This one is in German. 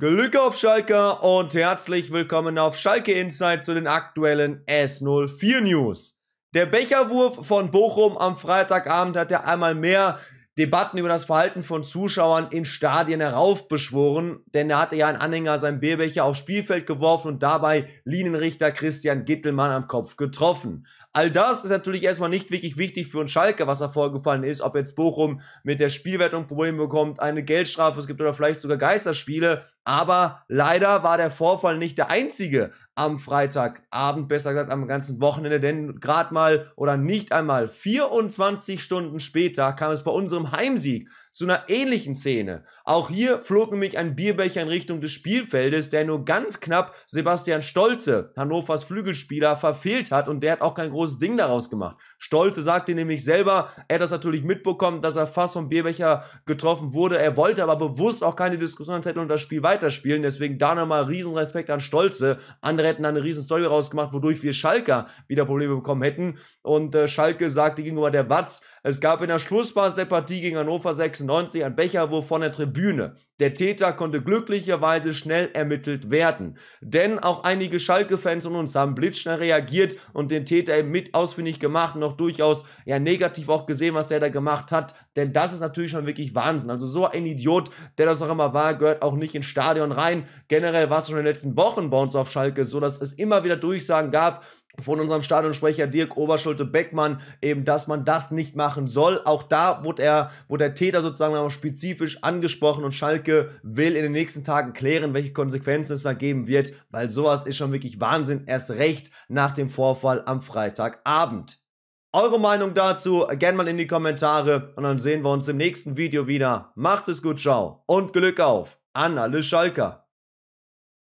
Glück auf Schalke und herzlich willkommen auf Schalke Insight zu den aktuellen S04 News. Der Becherwurf von Bochum am Freitagabend hat ja einmal mehr Debatten über das Verhalten von Zuschauern in Stadien heraufbeschworen, denn er hatte ja ein Anhänger sein Bierbecher aufs Spielfeld geworfen und dabei Linienrichter Christian Gittelmann am Kopf getroffen. All das ist natürlich erstmal nicht wirklich wichtig für uns Schalke, was da vorgefallen ist, ob jetzt Bochum mit der Spielwertung Probleme bekommt, eine Geldstrafe es gibt oder vielleicht sogar Geisterspiele. Aber leider war der Vorfall nicht der einzige am Freitagabend, besser gesagt am ganzen Wochenende, denn gerade mal oder nicht einmal 24 Stunden später kam es bei unserem Heimsieg zu einer ähnlichen Szene. Auch hier flog nämlich ein Bierbecher in Richtung des Spielfeldes, der nur ganz knapp Sebastian Stolze, Hannovers Flügelspieler, verfehlt hat und der hat auch kein großes Ding daraus gemacht. Stolze sagte nämlich selber, er hat das natürlich mitbekommen, dass er fast vom Bierbecher getroffen wurde. Er wollte aber bewusst auch keine Diskussion anzetteln und das Spiel weiterspielen. Deswegen da nochmal Riesenrespekt an Stolze. Andere hätten da eine Riesenstory rausgemacht, wodurch wir Schalker wieder Probleme bekommen hätten. Und äh, Schalke sagte gegenüber der Watz, es gab in der Schlussphase der Partie gegen Hannover 96 1996 ein Becherwurf von der Tribüne. Der Täter konnte glücklicherweise schnell ermittelt werden. Denn auch einige Schalke-Fans und uns haben blitzschnell reagiert und den Täter eben mit ausfindig gemacht und auch durchaus ja, negativ auch gesehen, was der da gemacht hat. Denn das ist natürlich schon wirklich Wahnsinn. Also so ein Idiot, der das auch immer war, gehört auch nicht ins Stadion rein. Generell war es schon in den letzten Wochen bei uns auf Schalke so, dass es immer wieder Durchsagen gab, von unserem Stadionsprecher Dirk Oberschulte Beckmann, eben, dass man das nicht machen soll. Auch da wurde er, wurde der Täter sozusagen nochmal spezifisch angesprochen und Schalke will in den nächsten Tagen klären, welche Konsequenzen es da geben wird, weil sowas ist schon wirklich Wahnsinn, erst recht nach dem Vorfall am Freitagabend. Eure Meinung dazu gerne mal in die Kommentare und dann sehen wir uns im nächsten Video wieder. Macht es gut, ciao und Glück auf an alle Schalker.